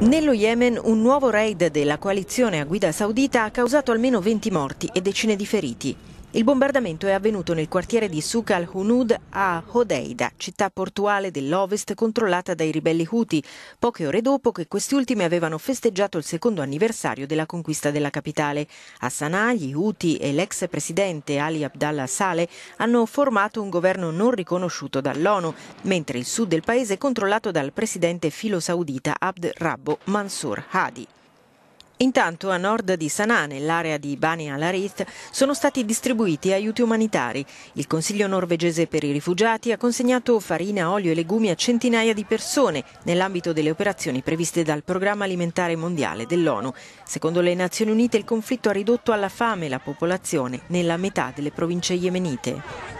Nello Yemen un nuovo raid della coalizione a guida saudita ha causato almeno 20 morti e decine di feriti. Il bombardamento è avvenuto nel quartiere di Souk al-Hunud a Hodeida, città portuale dell'ovest controllata dai ribelli Houthi, poche ore dopo che questi ultimi avevano festeggiato il secondo anniversario della conquista della capitale. A Sana'a gli Houthi e l'ex presidente Ali Abdallah Saleh hanno formato un governo non riconosciuto dall'ONU, mentre il sud del paese è controllato dal presidente filo-saudita Abd Rabbo Mansour Hadi. Intanto a nord di Sanaa, nell'area di Bani al-Arith, sono stati distribuiti aiuti umanitari. Il Consiglio norvegese per i rifugiati ha consegnato farina, olio e legumi a centinaia di persone nell'ambito delle operazioni previste dal Programma Alimentare Mondiale dell'ONU. Secondo le Nazioni Unite il conflitto ha ridotto alla fame la popolazione nella metà delle province yemenite.